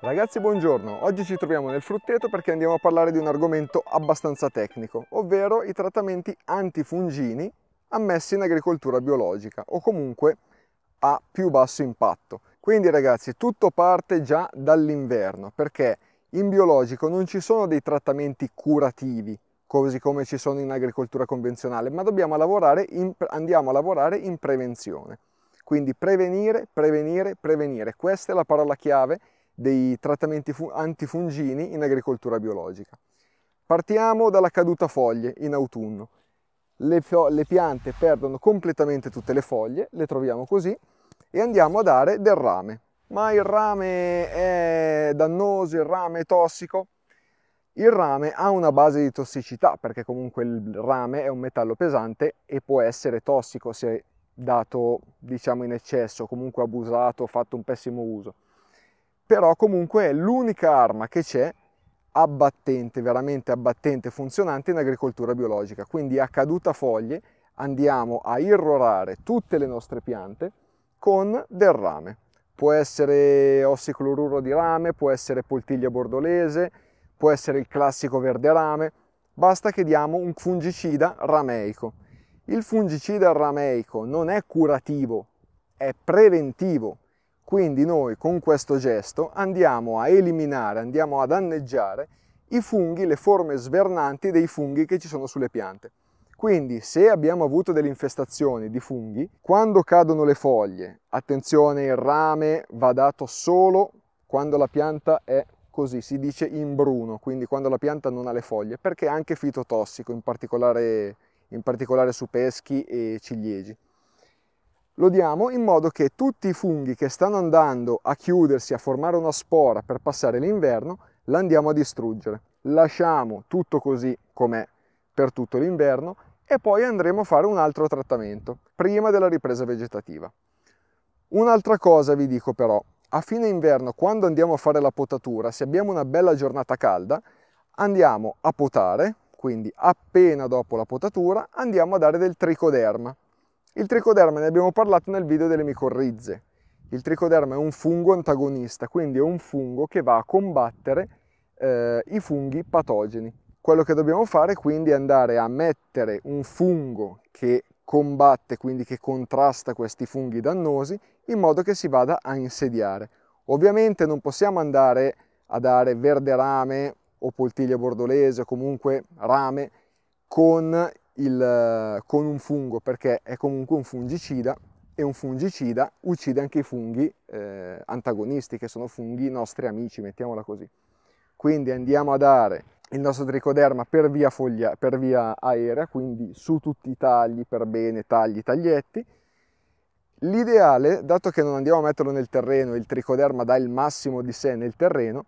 Ragazzi buongiorno, oggi ci troviamo nel frutteto perché andiamo a parlare di un argomento abbastanza tecnico, ovvero i trattamenti antifungini ammessi in agricoltura biologica o comunque a più basso impatto. Quindi ragazzi tutto parte già dall'inverno perché in biologico non ci sono dei trattamenti curativi così come ci sono in agricoltura convenzionale, ma in, andiamo a lavorare in prevenzione. Quindi prevenire, prevenire, prevenire, questa è la parola chiave dei trattamenti antifungini in agricoltura biologica. Partiamo dalla caduta foglie in autunno. Le, le, piante perdono completamente tutte le foglie, le troviamo così, e andiamo a dare del rame. Ma il rame è dannoso, il rame è tossico? Il rame ha una base di tossicità, perché comunque il rame è un metallo pesante e può essere tossico se dato diciamo in eccesso, comunque abusato, fatto un pessimo uso però comunque è l'unica arma che c'è abbattente, veramente abbattente, funzionante in agricoltura biologica. Quindi a caduta foglie andiamo a irrorare tutte le nostre piante con del rame. Può essere ossicloruro di rame, può essere poltiglia bordolese, può essere il classico verde rame, basta che diamo un fungicida rameico. Il fungicida rameico non è curativo, è preventivo quindi noi con questo gesto andiamo a eliminare, andiamo a danneggiare i funghi, le forme svernanti dei funghi che ci sono sulle piante. Quindi se abbiamo avuto delle infestazioni di funghi, quando cadono le foglie, attenzione il rame va dato solo quando la pianta è così, si dice in bruno, quindi quando la pianta non ha le foglie, perché è anche fitotossico, in particolare, in particolare su peschi e ciliegi lo diamo in modo che tutti i funghi che stanno andando a chiudersi, a formare una spora per passare l'inverno, l'andiamo a distruggere. Lasciamo tutto così com'è per tutto l'inverno e poi andremo a fare un altro trattamento prima della ripresa vegetativa. Un'altra cosa vi dico però, a fine inverno quando andiamo a fare la potatura, se abbiamo una bella giornata calda, andiamo a potare, quindi appena dopo la potatura andiamo a dare del tricoderma, il tricoderma ne abbiamo parlato nel video delle micorrize. Il tricoderma è un fungo antagonista, quindi è un fungo che va a combattere eh, i funghi patogeni. Quello che dobbiamo fare quindi è andare a mettere un fungo che combatte, quindi che contrasta questi funghi dannosi, in modo che si vada a insediare. Ovviamente non possiamo andare a dare verde rame o poltiglia bordolese o comunque rame con il, con un fungo perché è comunque un fungicida e un fungicida uccide anche i funghi eh, antagonisti, che sono funghi nostri amici, mettiamola così. Quindi andiamo a dare il nostro tricoderma per via, foglia, per via aerea, quindi su tutti i tagli, per bene, tagli, taglietti. L'ideale, dato che non andiamo a metterlo nel terreno, il tricoderma dà il massimo di sé nel terreno,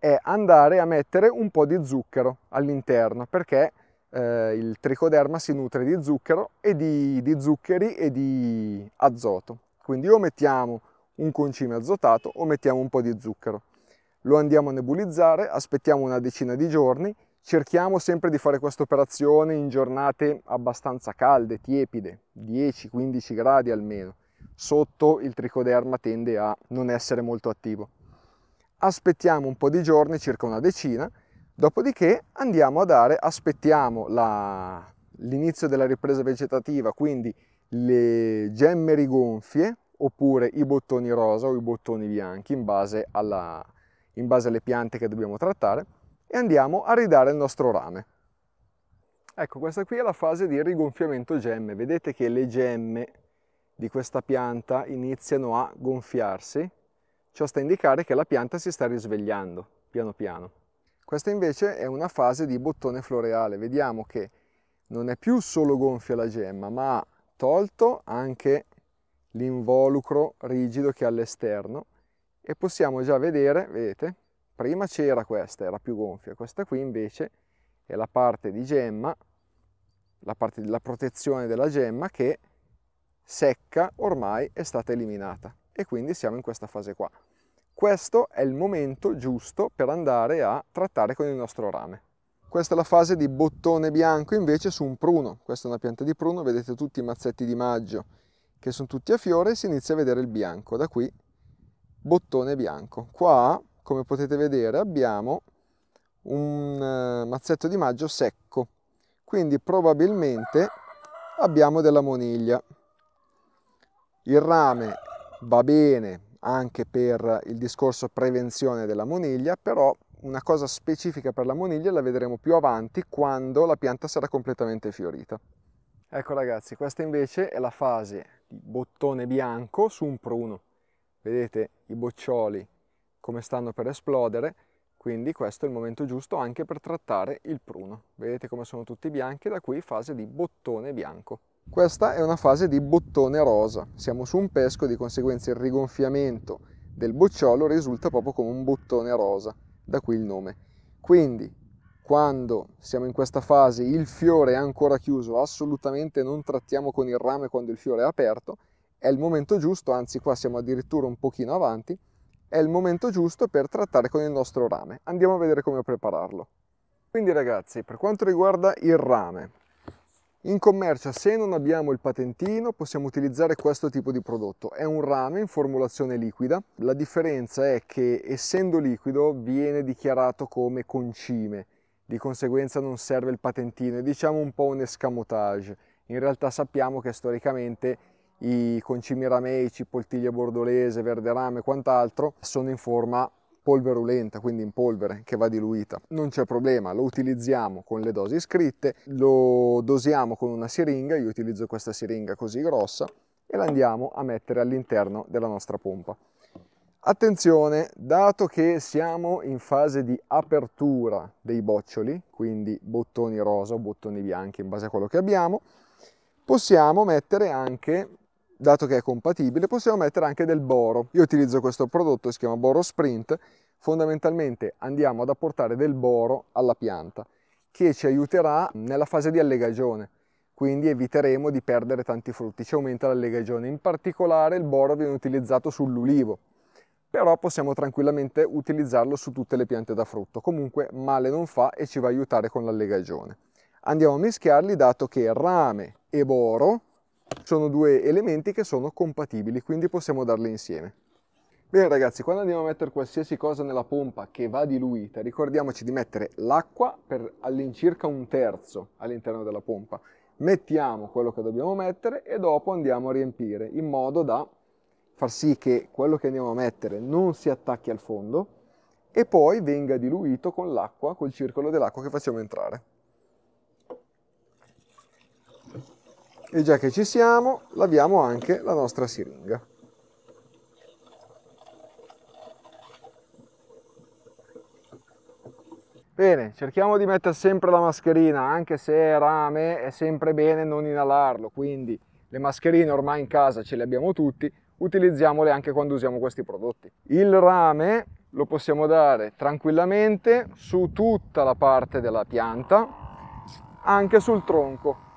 è andare a mettere un po' di zucchero all'interno, perché eh, il tricoderma si nutre di zucchero e di, di zuccheri e di azoto. Quindi o mettiamo un concime azotato o mettiamo un po' di zucchero. Lo andiamo a nebulizzare, aspettiamo una decina di giorni, cerchiamo sempre di fare questa operazione in giornate abbastanza calde, tiepide, 10-15 gradi almeno. Sotto il tricoderma tende a non essere molto attivo. Aspettiamo un po' di giorni, circa una decina, Dopodiché andiamo a dare, aspettiamo la, l'inizio della ripresa vegetativa, quindi le gemme rigonfie oppure i bottoni rosa o i bottoni bianchi in base, alla, in base alle piante che dobbiamo trattare e andiamo a ridare il nostro rame. Ecco, questa qui è la fase di rigonfiamento gemme. Vedete che le gemme di questa pianta iniziano a gonfiarsi. Ciò sta a indicare che la pianta si sta risvegliando piano piano. Questa invece è una fase di bottone floreale, vediamo che non è più solo gonfia la gemma, ma ha tolto anche l'involucro rigido che è all'esterno e possiamo già vedere, vedete, prima c'era questa, era più gonfia, questa qui invece è la parte di gemma, la parte della protezione della gemma che secca ormai è stata eliminata e quindi siamo in questa fase qua questo è il momento giusto per andare a trattare con il nostro rame. Questa è la fase di bottone bianco invece su un pruno, questa è una pianta di pruno, vedete tutti i mazzetti di maggio che sono tutti a fiore e si inizia a vedere il bianco, da qui bottone bianco. Qua, come potete vedere, abbiamo un eh, mazzetto di maggio secco, quindi probabilmente abbiamo della moniglia. Il rame va bene, anche per il discorso prevenzione della moniglia, però una cosa specifica per la moniglia la vedremo più avanti quando la pianta sarà completamente fiorita. Ecco ragazzi, questa invece è la fase di bottone bianco su un pruno. Vedete i boccioli come stanno per esplodere, quindi questo è il momento giusto anche per trattare il pruno. Vedete come sono tutti bianchi, da qui fase di bottone bianco. Questa è una fase di bottone rosa, siamo su un pesco, di conseguenza il rigonfiamento del bocciolo risulta proprio come un bottone rosa, da qui il nome. Quindi quando siamo in questa fase il fiore è ancora chiuso, assolutamente non trattiamo con il rame quando il fiore è aperto, è il momento giusto, anzi qua siamo addirittura un pochino avanti, è il momento giusto per trattare con il nostro rame. Andiamo a vedere come prepararlo. Quindi ragazzi, per quanto riguarda il rame, in commercio, se non abbiamo il patentino, possiamo utilizzare questo tipo di prodotto. È un rame in formulazione liquida. La differenza è che, essendo liquido, viene dichiarato come concime. Di conseguenza non serve il patentino, è diciamo un po' un escamotage. In realtà sappiamo che storicamente i concimi ramei, cipoltiglia bordolese, verde rame e quant'altro sono in forma polverulenta, quindi in polvere, che va diluita. Non c'è problema, lo utilizziamo con le dosi scritte, lo dosiamo con una siringa, io utilizzo questa siringa così grossa, e la andiamo a mettere all'interno della nostra pompa. Attenzione, dato che siamo in fase di apertura dei boccioli, quindi bottoni rosa o bottoni bianchi in base a quello che abbiamo, possiamo mettere anche dato che è compatibile, possiamo mettere anche del boro. Io utilizzo questo prodotto, si chiama Boro Sprint, fondamentalmente andiamo ad apportare del boro alla pianta, che ci aiuterà nella fase di allegagione, quindi eviteremo di perdere tanti frutti, ci aumenta l'allegagione. In particolare il boro viene utilizzato sull'ulivo, però possiamo tranquillamente utilizzarlo su tutte le piante da frutto, comunque male non fa e ci va a aiutare con l'allegagione. Andiamo a mischiarli dato che rame e boro sono due elementi che sono compatibili, quindi possiamo darle insieme. Bene ragazzi, quando andiamo a mettere qualsiasi cosa nella pompa che va diluita, ricordiamoci di mettere l'acqua per all'incirca un terzo all'interno della pompa. Mettiamo quello che dobbiamo mettere e dopo andiamo a riempire in modo da far sì che quello che andiamo a mettere non si attacchi al fondo e poi venga diluito con l'acqua, col circolo dell'acqua che facciamo entrare. E già che ci siamo, laviamo anche la nostra siringa. Bene, cerchiamo di mettere sempre la mascherina, anche se è rame è sempre bene non inalarlo, quindi le mascherine ormai in casa ce le abbiamo tutti, utilizziamole anche quando usiamo questi prodotti. Il rame lo possiamo dare tranquillamente su tutta la parte della pianta, anche sul tronco.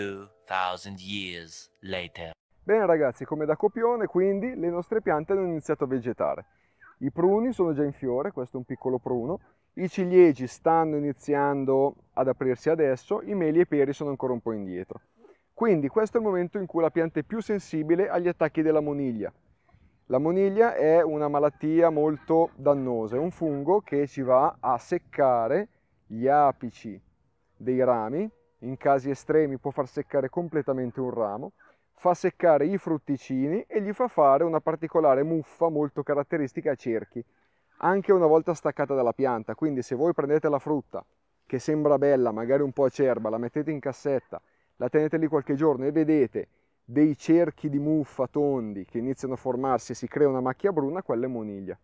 2000 years later. Bene ragazzi, come da copione quindi le nostre piante hanno iniziato a vegetare. I pruni sono già in fiore, questo è un piccolo pruno, i ciliegi stanno iniziando ad aprirsi adesso, i meli e i peri sono ancora un po' indietro. Quindi questo è il momento in cui la pianta è più sensibile agli attacchi della moniglia. La moniglia è una malattia molto dannosa, è un fungo che ci va a seccare gli apici dei rami in casi estremi può far seccare completamente un ramo, fa seccare i frutticini e gli fa fare una particolare muffa molto caratteristica a cerchi, anche una volta staccata dalla pianta. Quindi se voi prendete la frutta, che sembra bella, magari un po' acerba, la mettete in cassetta, la tenete lì qualche giorno e vedete dei cerchi di muffa tondi che iniziano a formarsi e si crea una macchia bruna, quella è moniglia.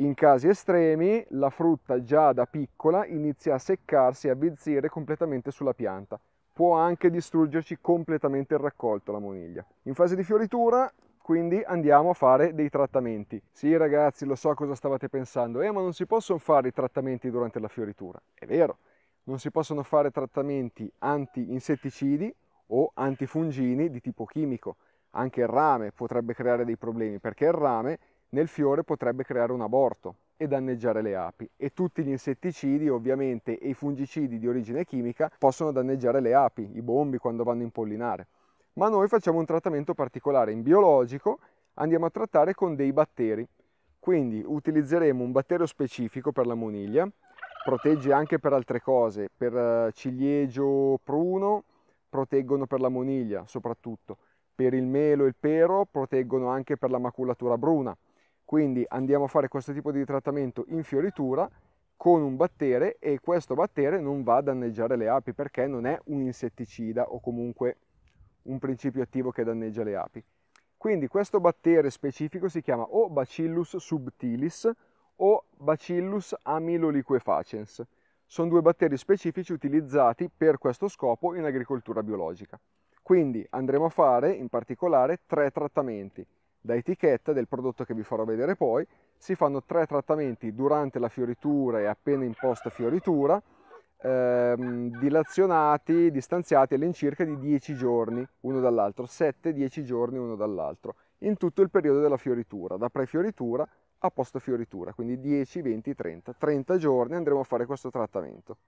In casi estremi la frutta già da piccola inizia a seccarsi e a bizzire completamente sulla pianta. Può anche distruggerci completamente il raccolto la moniglia. In fase di fioritura quindi andiamo a fare dei trattamenti. Sì ragazzi, lo so cosa stavate pensando, eh ma non si possono fare i trattamenti durante la fioritura. È vero, non si possono fare trattamenti anti-insetticidi o antifungini di tipo chimico. Anche il rame potrebbe creare dei problemi perché il rame nel fiore potrebbe creare un aborto e danneggiare le api e tutti gli insetticidi ovviamente e i fungicidi di origine chimica possono danneggiare le api, i bombi quando vanno a impollinare. Ma noi facciamo un trattamento particolare in biologico, andiamo a trattare con dei batteri. Quindi utilizzeremo un batterio specifico per la moniglia, protegge anche per altre cose, per eh, ciliegio, pruno, proteggono per la moniglia soprattutto, per il melo e il pero proteggono anche per la maculatura bruna quindi andiamo a fare questo tipo di trattamento in fioritura con un battere e questo battere non va a danneggiare le api perché non è un insetticida o comunque un principio attivo che danneggia le api. Quindi questo battere specifico si chiama o Bacillus subtilis o Bacillus amyloliquefacens. Sono due batteri specifici utilizzati per questo scopo in agricoltura biologica. Quindi andremo a fare in particolare tre trattamenti da etichetta del prodotto che vi farò vedere poi. Si fanno tre trattamenti durante la fioritura e appena in post fioritura, ehm, dilazionati, distanziati all'incirca di 10 giorni uno dall'altro, 7-10 giorni uno dall'altro, in tutto il periodo della fioritura, da pre-fioritura a post fioritura, quindi 10, 20, 30, 30 giorni andremo a fare questo trattamento.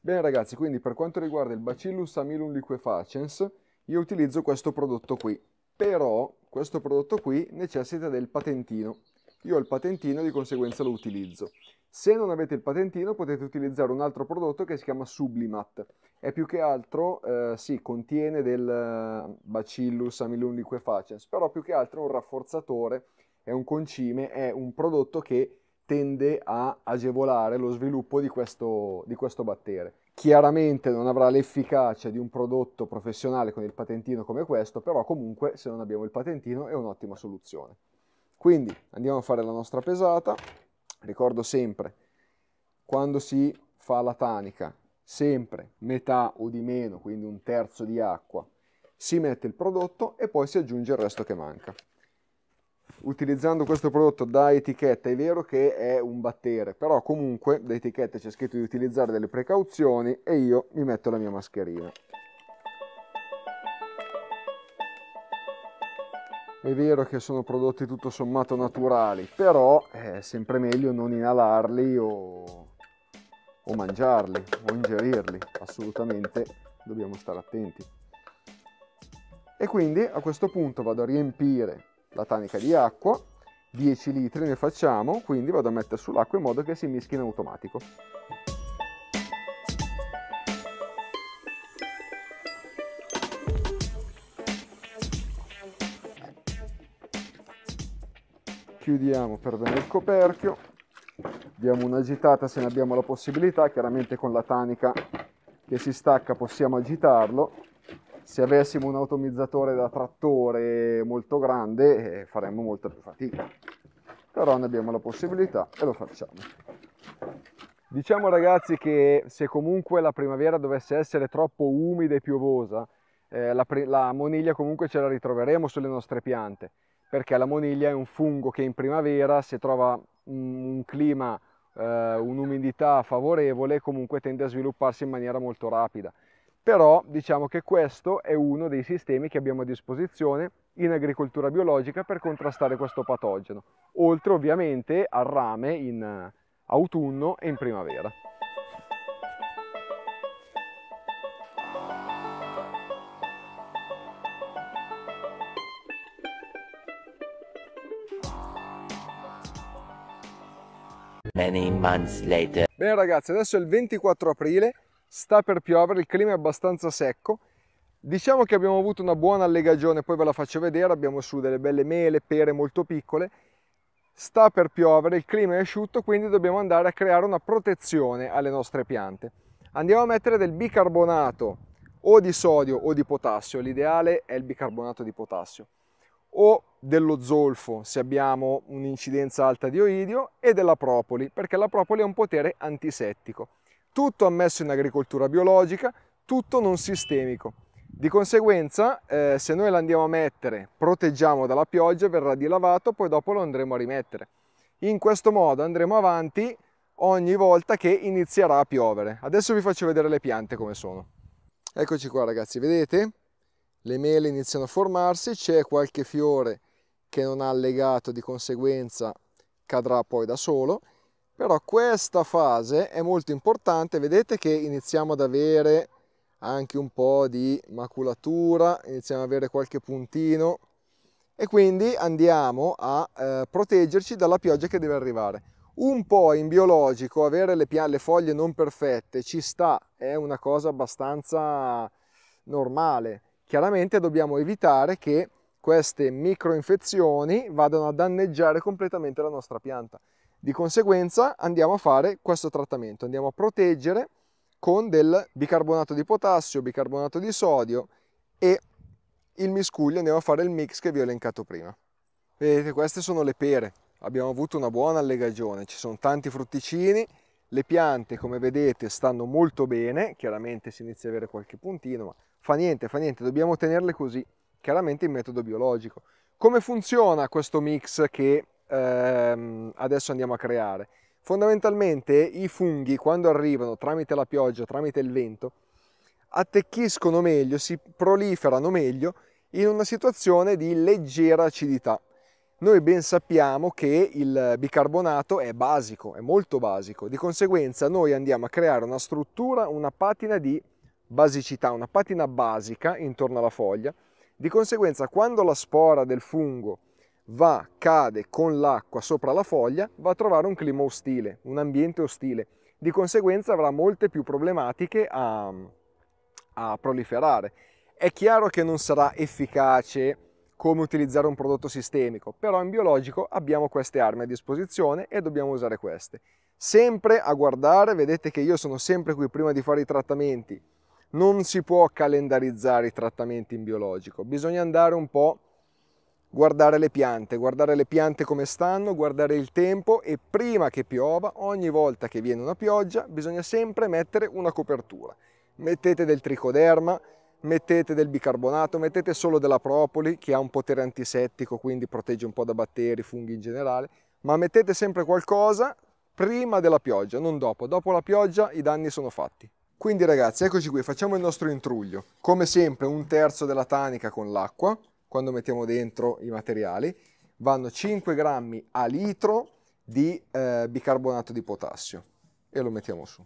Bene ragazzi, quindi per quanto riguarda il Bacillus amylum liquefacens, io utilizzo questo prodotto qui, però questo prodotto qui necessita del patentino. Io ho il patentino e di conseguenza lo utilizzo. Se non avete il patentino potete utilizzare un altro prodotto che si chiama Sublimat. È più che altro, eh, sì, contiene del eh, Bacillus amylum liquefacens, però più che altro è un rafforzatore, è un concime, è un prodotto che tende a agevolare lo sviluppo di questo, di questo battere chiaramente non avrà l'efficacia di un prodotto professionale con il patentino come questo, però comunque se non abbiamo il patentino è un'ottima soluzione. Quindi andiamo a fare la nostra pesata, ricordo sempre, quando si fa la tanica, sempre metà o di meno, quindi un terzo di acqua, si mette il prodotto e poi si aggiunge il resto che manca utilizzando questo prodotto da etichetta è vero che è un battere, però comunque da etichetta c'è scritto di utilizzare delle precauzioni e io mi metto la mia mascherina. È vero che sono prodotti tutto sommato naturali, però è sempre meglio non inalarli o, o mangiarli o ingerirli, assolutamente dobbiamo stare attenti. E quindi a questo punto vado a riempire la tanica di acqua, 10 litri ne facciamo, quindi vado a mettere sull'acqua in modo che si mischi in automatico. Chiudiamo per bene il coperchio, diamo un'agitata se ne abbiamo la possibilità, chiaramente con la tanica che si stacca possiamo agitarlo se avessimo un automizzatore da trattore molto grande eh, faremmo molta più fatica. Però ne abbiamo la possibilità e lo facciamo. Diciamo ragazzi che se comunque la primavera dovesse essere troppo umida e piovosa, eh, la, la moniglia comunque ce la ritroveremo sulle nostre piante, perché la moniglia è un fungo che in primavera se trova un, clima, eh, un'umidità favorevole, comunque tende a svilupparsi in maniera molto rapida però diciamo che questo è uno dei sistemi che abbiamo a disposizione in agricoltura biologica per contrastare questo patogeno, oltre ovviamente al rame in autunno e in primavera. Many months later. Bene ragazzi, adesso è il 24 aprile sta per piovere, il clima è abbastanza secco. Diciamo che abbiamo avuto una buona allegagione, poi ve la faccio vedere, abbiamo su delle belle mele, pere molto piccole. Sta per piovere, il clima è asciutto, quindi dobbiamo andare a creare una protezione alle nostre piante. Andiamo a mettere del bicarbonato o di sodio o di potassio, l'ideale è il bicarbonato di potassio, o dello zolfo se abbiamo un'incidenza alta di oidio e della propoli, perché la propoli ha un potere antisettico tutto ammesso in agricoltura biologica, tutto non sistemico. Di conseguenza, eh, se noi lo andiamo a mettere, proteggiamo dalla pioggia, verrà dilavato, poi dopo lo andremo a rimettere. In questo modo andremo avanti ogni volta che inizierà a piovere. Adesso vi faccio vedere le piante come sono. Eccoci qua ragazzi, vedete? Le mele iniziano a formarsi, c'è qualche fiore che non ha legato, di conseguenza cadrà poi da solo però questa fase è molto importante vedete che iniziamo ad avere anche un po' di maculatura iniziamo ad avere qualche puntino e quindi andiamo a eh, proteggerci dalla pioggia che deve arrivare un po' in biologico avere le, le foglie non perfette ci sta è una cosa abbastanza normale chiaramente dobbiamo evitare che queste microinfezioni vadano a danneggiare completamente la nostra pianta di conseguenza andiamo a fare questo trattamento, andiamo a proteggere con del bicarbonato di potassio, bicarbonato di sodio e il miscuglio andiamo a fare il mix che vi ho elencato prima. Vedete, queste sono le pere. Abbiamo avuto una buona allegagione, ci sono tanti frutticini, le piante come vedete stanno molto bene, chiaramente si inizia a avere qualche puntino, ma fa niente, fa niente, dobbiamo tenerle così, chiaramente in metodo biologico. Come funziona questo mix che ehm, adesso andiamo a creare. Fondamentalmente i funghi quando arrivano tramite la pioggia, tramite il vento, attecchiscono meglio, si proliferano meglio in una situazione di leggera acidità. Noi ben sappiamo che il bicarbonato è basico, è molto basico, di conseguenza noi andiamo a creare una struttura, una patina di basicità, una patina basica intorno alla foglia, di conseguenza quando la spora del fungo va, cade con l'acqua sopra la foglia, va a trovare un clima ostile, un ambiente ostile. Di conseguenza avrà molte più problematiche a, a proliferare. È chiaro che non sarà efficace come utilizzare un prodotto sistemico, però in biologico abbiamo queste armi a disposizione e dobbiamo usare queste. Sempre a guardare, vedete che io sono sempre qui prima di fare i trattamenti, non si può calendarizzare i trattamenti in biologico, bisogna andare un po' guardare le piante, guardare le piante come stanno, guardare il tempo e prima che piova, ogni volta che viene una pioggia, bisogna sempre mettere una copertura. Mettete del tricoderma, mettete del bicarbonato, mettete solo della propoli che ha un potere antisettico, quindi protegge un po' da batteri, funghi in generale, ma mettete sempre qualcosa prima della pioggia, non dopo. Dopo la pioggia i danni sono fatti. Quindi ragazzi, eccoci qui, facciamo il nostro intruglio. Come sempre un terzo della tanica con l'acqua, quando mettiamo dentro i materiali, vanno 5 grammi a litro di eh, bicarbonato di potassio e lo mettiamo su,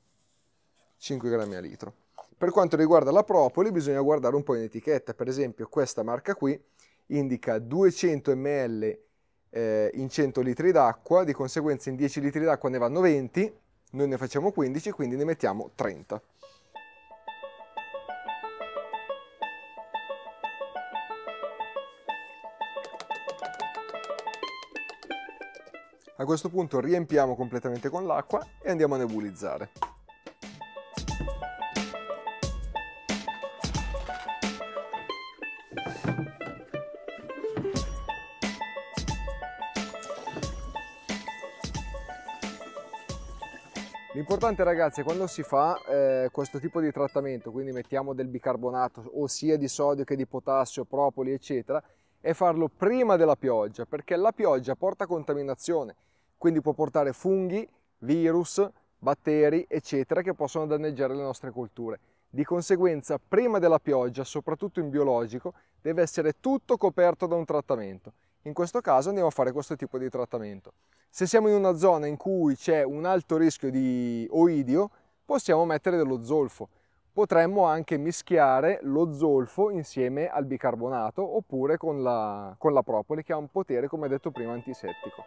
5 grammi a litro. Per quanto riguarda la propoli bisogna guardare un po' in etichetta, per esempio questa marca qui indica 200 ml eh, in 100 litri d'acqua, di conseguenza in 10 litri d'acqua ne vanno 20, noi ne facciamo 15, quindi ne mettiamo 30. A questo punto riempiamo completamente con l'acqua e andiamo a nebulizzare. L'importante ragazzi quando si fa eh, questo tipo di trattamento, quindi mettiamo del bicarbonato ossia di sodio che di potassio, propoli eccetera, è farlo prima della pioggia perché la pioggia porta contaminazione quindi può portare funghi, virus, batteri, eccetera, che possono danneggiare le nostre colture. Di conseguenza, prima della pioggia, soprattutto in biologico, deve essere tutto coperto da un trattamento. In questo caso andiamo a fare questo tipo di trattamento. Se siamo in una zona in cui c'è un alto rischio di oidio, possiamo mettere dello zolfo. Potremmo anche mischiare lo zolfo insieme al bicarbonato oppure con la, con la propoli che ha un potere, come detto prima, antisettico.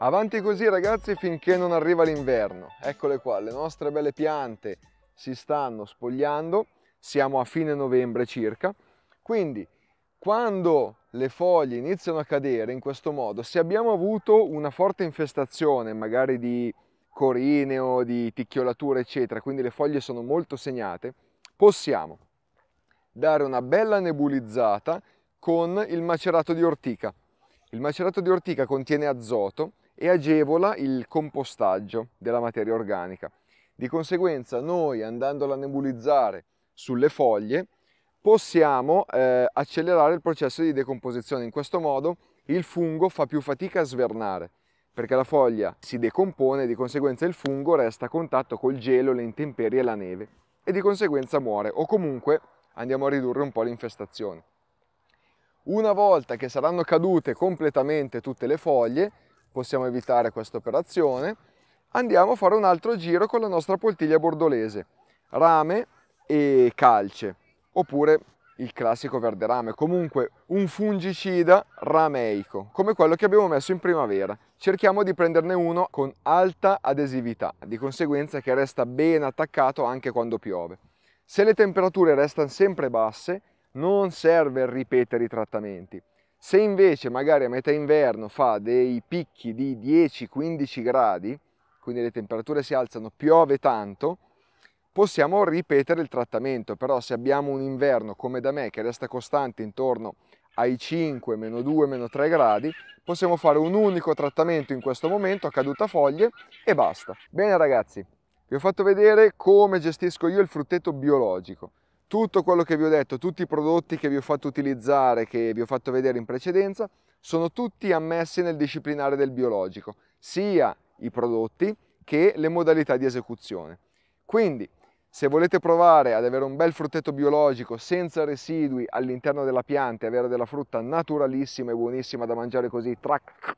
Avanti così ragazzi finché non arriva l'inverno. Eccole qua, le nostre belle piante si stanno spogliando, siamo a fine novembre circa, quindi quando le foglie iniziano a cadere in questo modo, se abbiamo avuto una forte infestazione magari di corine o di ticchiolatura eccetera, quindi le foglie sono molto segnate, possiamo dare una bella nebulizzata con il macerato di ortica. Il macerato di ortica contiene azoto e agevola il compostaggio della materia organica. Di conseguenza noi andandola a nebulizzare sulle foglie possiamo eh, accelerare il processo di decomposizione. In questo modo il fungo fa più fatica a svernare perché la foglia si decompone e di conseguenza il fungo resta a contatto col gelo, le intemperie e la neve e di conseguenza muore o comunque andiamo a ridurre un po' l'infestazione. Una volta che saranno cadute completamente tutte le foglie, possiamo evitare questa operazione. Andiamo a fare un altro giro con la nostra poltiglia bordolese, rame e calce, oppure il classico verde rame, comunque un fungicida rameico, come quello che abbiamo messo in primavera. Cerchiamo di prenderne uno con alta adesività, di conseguenza che resta ben attaccato anche quando piove. Se le temperature restano sempre basse, non serve ripetere i trattamenti. Se invece magari a metà inverno fa dei picchi di 10-15 gradi, quindi le temperature si alzano, piove tanto, possiamo ripetere il trattamento, però se abbiamo un inverno come da me che resta costante intorno ai 5, meno 2, meno 3 gradi, possiamo fare un unico trattamento in questo momento a caduta foglie e basta. Bene ragazzi, vi ho fatto vedere come gestisco io il frutteto biologico tutto quello che vi ho detto, tutti i prodotti che vi ho fatto utilizzare, che vi ho fatto vedere in precedenza, sono tutti ammessi nel disciplinare del biologico, sia i prodotti che le modalità di esecuzione. Quindi, se volete provare ad avere un bel frutteto biologico senza residui all'interno della pianta e avere della frutta naturalissima e buonissima da mangiare così, trac,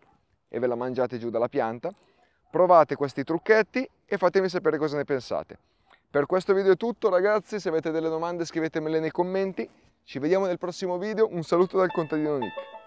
e ve la mangiate giù dalla pianta, provate questi trucchetti e fatemi sapere cosa ne pensate. Per questo video è tutto ragazzi, se avete delle domande scrivetemele nei commenti. Ci vediamo nel prossimo video, un saluto dal contadino Nick.